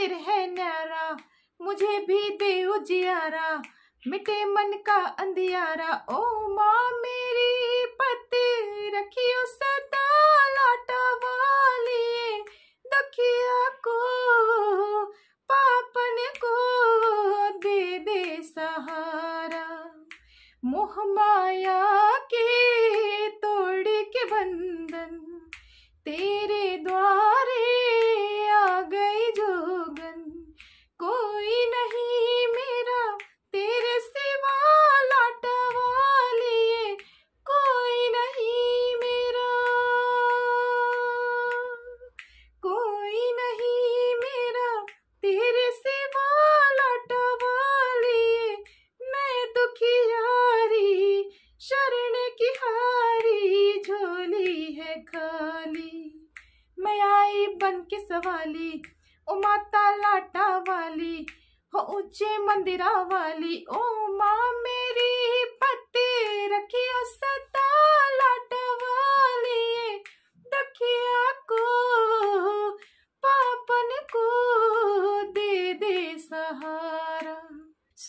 मंदिर है न्यारा मुझे भी दे उजियारा मिटे मन का अंधियारा ओ माँ मेरी पति रखियो सदा लाटा वाली दुखिया को पापन को दे दे सहारा मोह माया के तोड़ के बंधन तेरे बन के सवाली ओ माता लाटा वाली हो ऊंचे मंदिरा वाली ओ माँ मेरी पति रखियो सता लाटा वाली दखिया को पापन को दे दे सहारा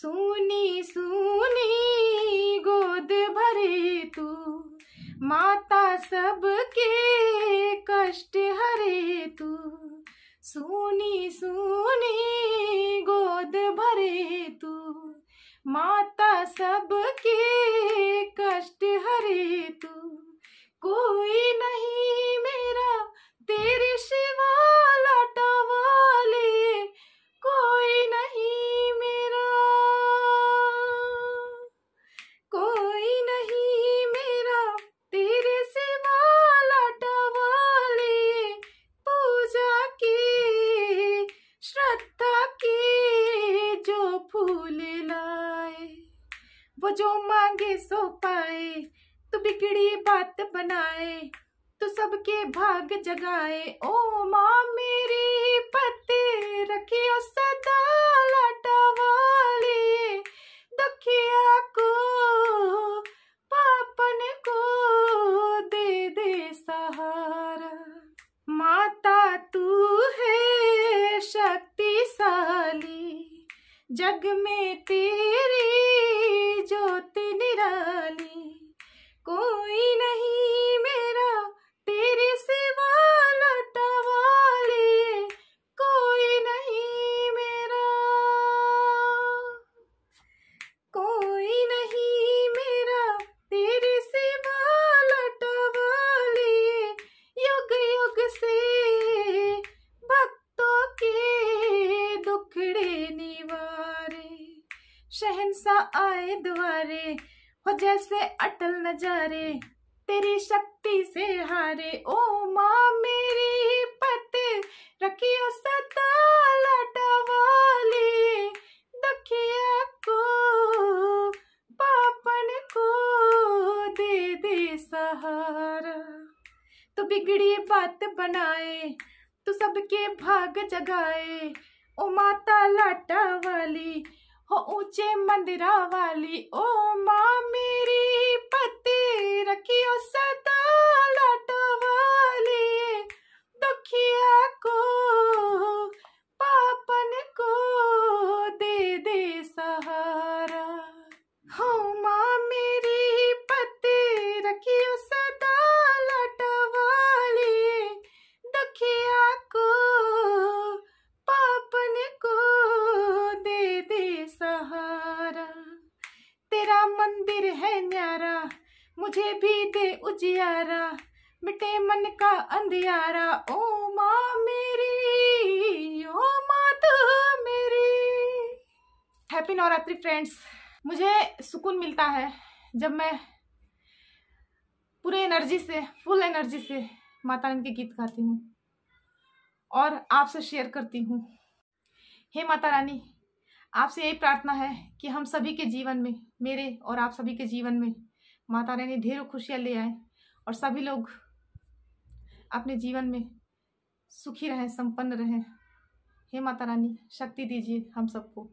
सुनी सुनी गोद भरे तू माता सब माता सबके कष्ट हरे तू कोई न बिगड़ी बात बनाए तो सबके भाग जगाए ओ माँ मेरी पति रखियो सदा लाटा वाली दुखिया को पापन को दे दे सहारा माता तू है शक्तिशाली जग में तेरी ज्योति निराली शहनशाह आए द्वारे हो जैसे अटल नजारे तेरी शक्ति से हारे ओ माँ मेरी पत रखियो सदा वाली दखिया को पापन को दे दे सहारा तू बिगड़ी बात बनाए तू सबके भाग जगाए ओ माता लाटा वाली हो ऊंचे मंदिरा वाली ओ माँ मेरी पति रखियो सा तेरा मंदिर है न्यारा मुझे भी दे उजियारा मिटे मन का अंधियारा ओ माँ मेरी ओ माँ तू मेरी हैप्पी नवरात्रि फ्रेंड्स मुझे सुकून मिलता है जब मैं पूरे एनर्जी से फुल एनर्जी से माता रानी के गीत गाती हूँ और आपसे शेयर करती हूँ हे माता रानी आपसे यही प्रार्थना है कि हम सभी के जीवन में मेरे और आप सभी के जीवन में माता रानी ढेरों खुशियाँ ले आए और सभी लोग अपने जीवन में सुखी रहें संपन्न रहें हे माता रानी शक्ति दीजिए हम सबको